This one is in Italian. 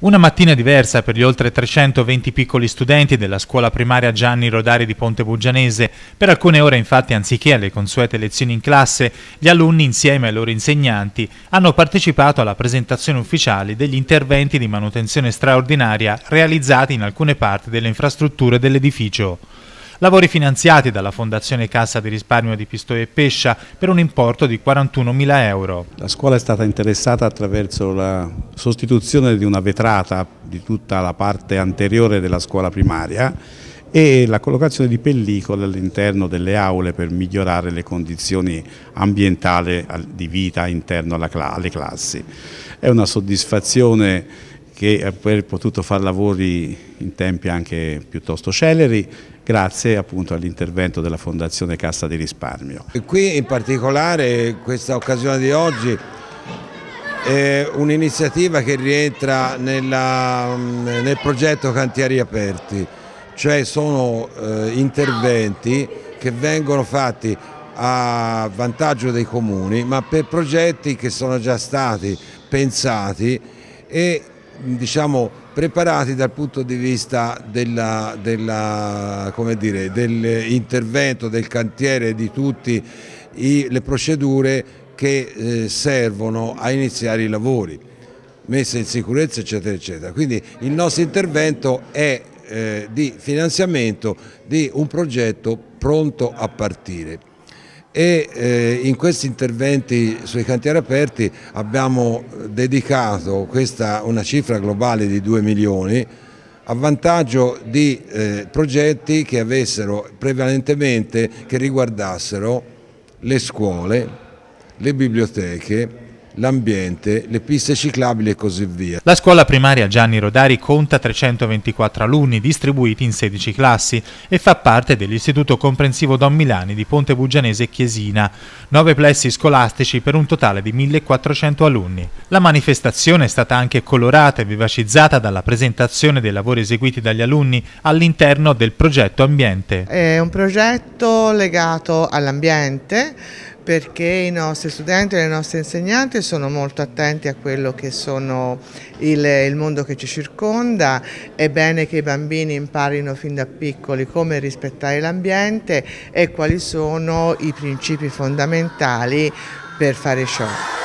Una mattina diversa per gli oltre 320 piccoli studenti della scuola primaria Gianni Rodari di Ponte Bugianese. Per alcune ore, infatti, anziché alle consuete lezioni in classe, gli alunni, insieme ai loro insegnanti, hanno partecipato alla presentazione ufficiale degli interventi di manutenzione straordinaria realizzati in alcune parti delle infrastrutture dell'edificio. Lavori finanziati dalla Fondazione Cassa di Risparmio di Pistoia e Pescia per un importo di 41.000 euro. La scuola è stata interessata attraverso la sostituzione di una vetrata di tutta la parte anteriore della scuola primaria e la collocazione di pellicole all'interno delle aule per migliorare le condizioni ambientali di vita interno alle classi. È una soddisfazione che aver potuto fare lavori in tempi anche piuttosto celeri grazie appunto all'intervento della Fondazione Cassa di Risparmio. Qui in particolare questa occasione di oggi è un'iniziativa che rientra nella, nel progetto Cantieri Aperti, cioè sono eh, interventi che vengono fatti a vantaggio dei comuni ma per progetti che sono già stati pensati e diciamo preparati dal punto di vista dell'intervento, del cantiere, di tutte le procedure che eh, servono a iniziare i lavori, messe in sicurezza eccetera eccetera. Quindi il nostro intervento è eh, di finanziamento di un progetto pronto a partire e eh, in questi interventi sui cantieri aperti abbiamo dedicato questa, una cifra globale di 2 milioni a vantaggio di eh, progetti che avessero prevalentemente, che riguardassero le scuole, le biblioteche, l'ambiente, le piste ciclabili e così via. La scuola primaria Gianni Rodari conta 324 alunni distribuiti in 16 classi e fa parte dell'Istituto Comprensivo Don Milani di Ponte Bugianese e Chiesina, Nove plessi scolastici per un totale di 1400 alunni. La manifestazione è stata anche colorata e vivacizzata dalla presentazione dei lavori eseguiti dagli alunni all'interno del progetto Ambiente. È un progetto legato all'ambiente perché i nostri studenti e le nostre insegnanti sono molto attenti a quello che sono il, il, mondo che ci circonda, è bene che i bambini imparino fin da piccoli come rispettare l'ambiente e quali sono i principi fondamentali per fare ciò.